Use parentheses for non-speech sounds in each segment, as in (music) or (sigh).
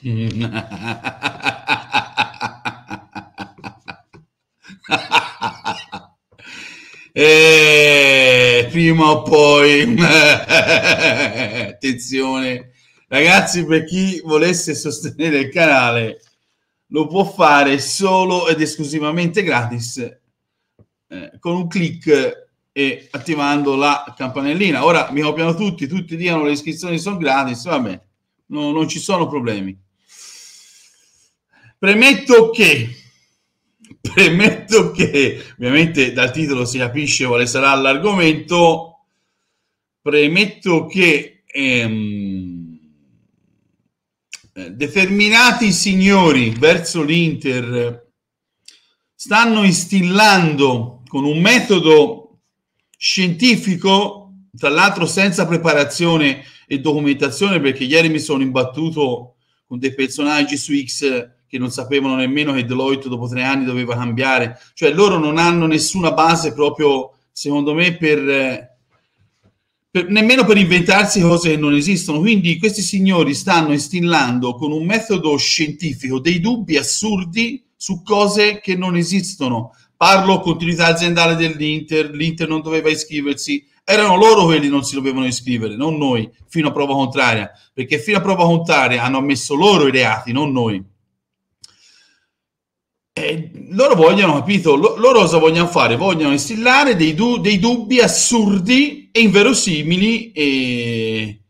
(laughs) eh, prima o poi (laughs) attenzione ragazzi per chi volesse sostenere il canale lo può fare solo ed esclusivamente gratis eh, con un clic e attivando la campanellina ora mi copiano tutti tutti diano le iscrizioni sono gratis vabbè no, non ci sono problemi Premetto che, premetto che, ovviamente dal titolo si capisce quale sarà l'argomento, premetto che ehm, determinati signori verso l'Inter stanno instillando con un metodo scientifico, tra l'altro senza preparazione e documentazione, perché ieri mi sono imbattuto con dei personaggi su X che non sapevano nemmeno che Deloitte dopo tre anni doveva cambiare. Cioè loro non hanno nessuna base proprio, secondo me, per, per, nemmeno per inventarsi cose che non esistono. Quindi questi signori stanno instillando con un metodo scientifico dei dubbi assurdi su cose che non esistono. Parlo continuità aziendale dell'Inter, l'Inter non doveva iscriversi, erano loro quelli che non si dovevano iscrivere, non noi, fino a prova contraria, perché fino a prova contraria hanno ammesso loro i reati, non noi eh, loro vogliono, capito? loro cosa vogliono fare? Vogliono instillare dei, du- dei dubbi assurdi e inverosimili, e...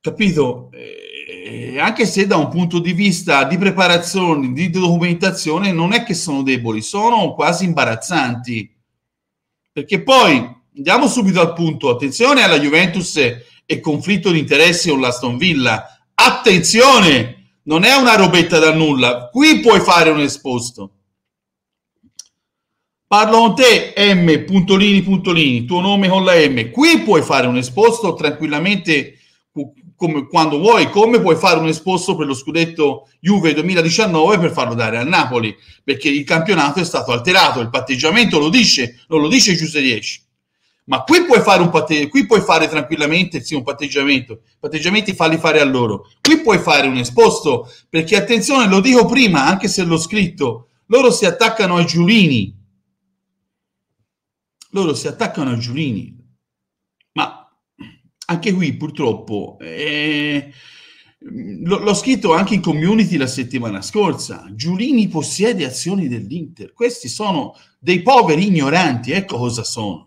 capito? E anche se da un punto di vista di preparazione, di documentazione, non è che sono deboli, sono quasi imbarazzanti. Perché poi andiamo subito al punto: attenzione alla Juventus e conflitto di interessi con l'Aston Villa. Attenzione! non è una robetta da nulla. Qui puoi fare un esposto. Parlo con te, M. Puntolini, puntolini, tuo nome con la M. Qui puoi fare un esposto tranquillamente come, quando vuoi, come puoi fare un esposto per lo scudetto Juve 2019 per farlo dare al Napoli, perché il campionato è stato alterato, il patteggiamento lo dice, non lo dice Giuseppe 10 ma qui puoi fare un patteggiamento, qui puoi fare tranquillamente sì, un patteggiamento, patteggiamenti falli fare a loro, qui puoi fare un esposto, perché attenzione, lo dico prima, anche se l'ho scritto, loro si attaccano ai giurini, loro si attaccano ai giurini, ma anche qui purtroppo, eh, l'ho scritto anche in community la settimana scorsa, Giulini possiede azioni dell'Inter, questi sono dei poveri ignoranti, ecco cosa sono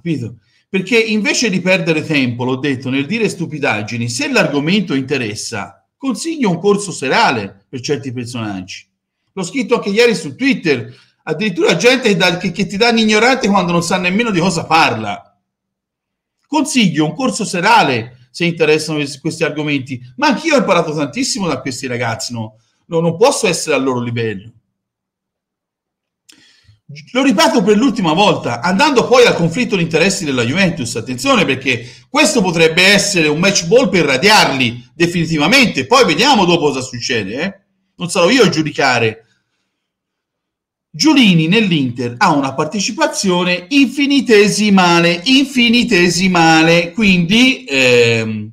Capito? Perché invece di perdere tempo, l'ho detto, nel dire stupidaggini, se l'argomento interessa, consiglio un corso serale per certi personaggi. L'ho scritto anche ieri su Twitter, addirittura gente che, che ti dà un ignorante quando non sa nemmeno di cosa parla. Consiglio un corso serale se interessano questi argomenti, ma anch'io ho imparato tantissimo da questi ragazzi, no? no non posso essere al loro livello lo ripeto per l'ultima volta, andando poi al conflitto di interessi della Juventus, attenzione perché questo potrebbe essere un match ball per radiarli definitivamente, poi vediamo dopo cosa succede, eh? non sarò io a giudicare. Giulini nell'Inter ha una partecipazione infinitesimale, infinitesimale, quindi ehm,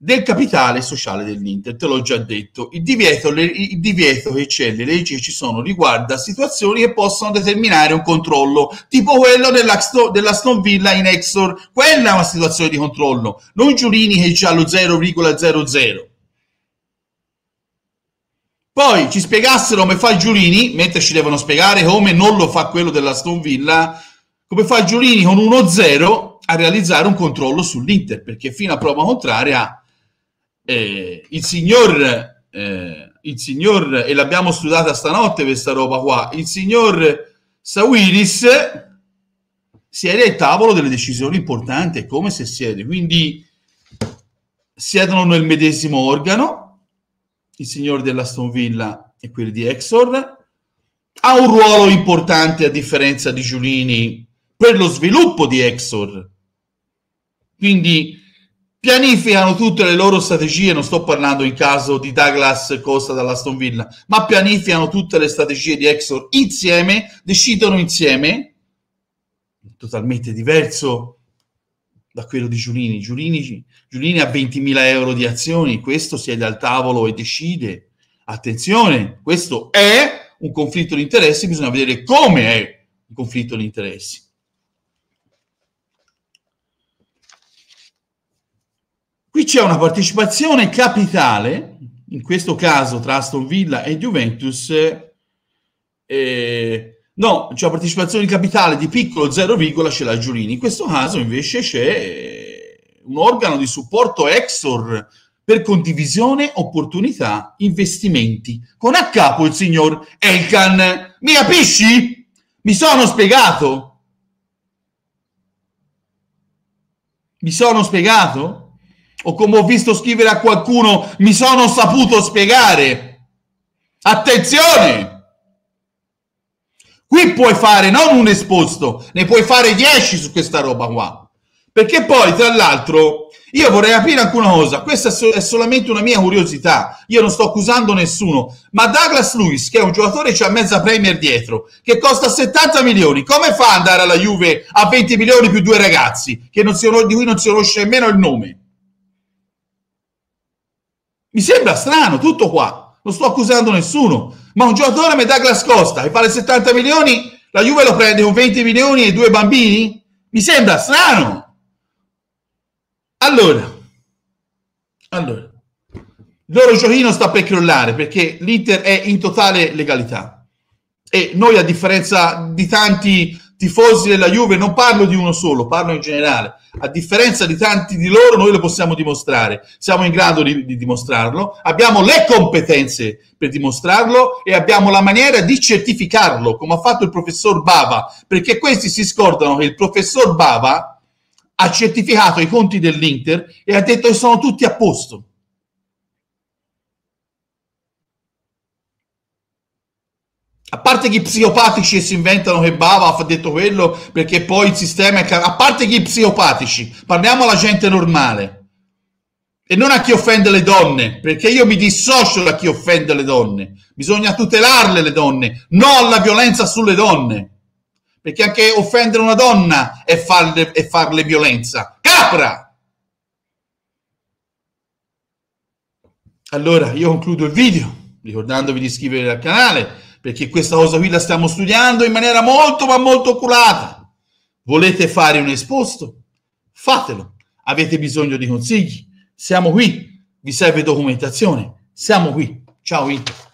del capitale sociale dell'Inter, te l'ho già detto. Il divieto, le, il divieto che c'è, le leggi che ci sono, riguarda situazioni che possono determinare un controllo, tipo quello della, della Stone Villa in Exor. Quella è una situazione di controllo, non Giulini che è già allo 0,00. Poi ci spiegassero come fa Giulini, mentre ci devono spiegare come non lo fa quello della Stone Villa, come fa Giulini con 1-0 a realizzare un controllo sull'Inter, perché fino a prova contraria eh, il signor eh, il signor e l'abbiamo studiata stanotte questa roba qua il signor Sawiris siede al tavolo delle decisioni importanti come se siede quindi siedono nel medesimo organo il signor dell'Aston Villa e quelli di Exor ha un ruolo importante a differenza di Giulini per lo sviluppo di Exor quindi pianificano tutte le loro strategie, non sto parlando in caso di Douglas Costa dall'Aston Villa, ma pianificano tutte le strategie di Exor insieme, decidono insieme, totalmente diverso da quello di Giulini. Giulini, Giulini ha 20.000 euro di azioni, questo siede al tavolo e decide. Attenzione, questo è un conflitto di interessi, bisogna vedere come è un conflitto di interessi Qui c'è una partecipazione capitale, in questo caso tra Aston Villa e Juventus, eh, no, c'è una partecipazione capitale di piccolo 0, c'è la Giulini. In questo caso invece c'è eh, un organo di supporto Exor per condivisione, opportunità, investimenti, con a capo il signor Elkan. Mi capisci? Mi sono spiegato? Mi sono spiegato? o come ho visto scrivere a qualcuno, mi sono saputo spiegare. Attenzione! Qui puoi fare non un esposto, ne puoi fare 10 su questa roba qua. Perché poi, tra l'altro, io vorrei aprire anche una cosa, questa è solamente una mia curiosità, io non sto accusando nessuno, ma Douglas Lewis, che è un giocatore che ha mezza Premier dietro, che costa 70 milioni, come fa ad andare alla Juve a 20 milioni più due ragazzi, non si, di cui non si conosce nemmeno il nome? Mi sembra strano, tutto qua. Non sto accusando nessuno. Ma un giocatore come Douglas Costa e fare 70 milioni, la Juve lo prende con 20 milioni e due bambini? Mi sembra strano. Allora, allora, il loro giochino sta per crollare perché l'Inter è in totale legalità. E noi, a differenza di tanti tifosi della Juve, non parlo di uno solo, parlo in generale a differenza di tanti di loro, noi lo possiamo dimostrare, siamo in grado di, di dimostrarlo, abbiamo le competenze per dimostrarlo e abbiamo la maniera di certificarlo, come ha fatto il professor Bava, perché questi si scordano che il professor Bava ha certificato i conti dell'Inter e ha detto che sono tutti a posto. A parte gli psiopatici che si inventano che Bava ha detto quello perché poi il sistema è... A parte gli psiopatici, parliamo alla gente normale. E non a chi offende le donne, perché io mi dissocio da chi offende le donne. Bisogna tutelarle le donne, no alla violenza sulle donne. Perché anche offendere una donna è farle, è farle violenza. Capra! Allora, io concludo il video ricordandovi di iscrivervi al canale perché questa cosa qui la stiamo studiando in maniera molto ma molto oculata. Volete fare un esposto? Fatelo. Avete bisogno di consigli? Siamo qui. Vi serve documentazione? Siamo qui. Ciao Inter.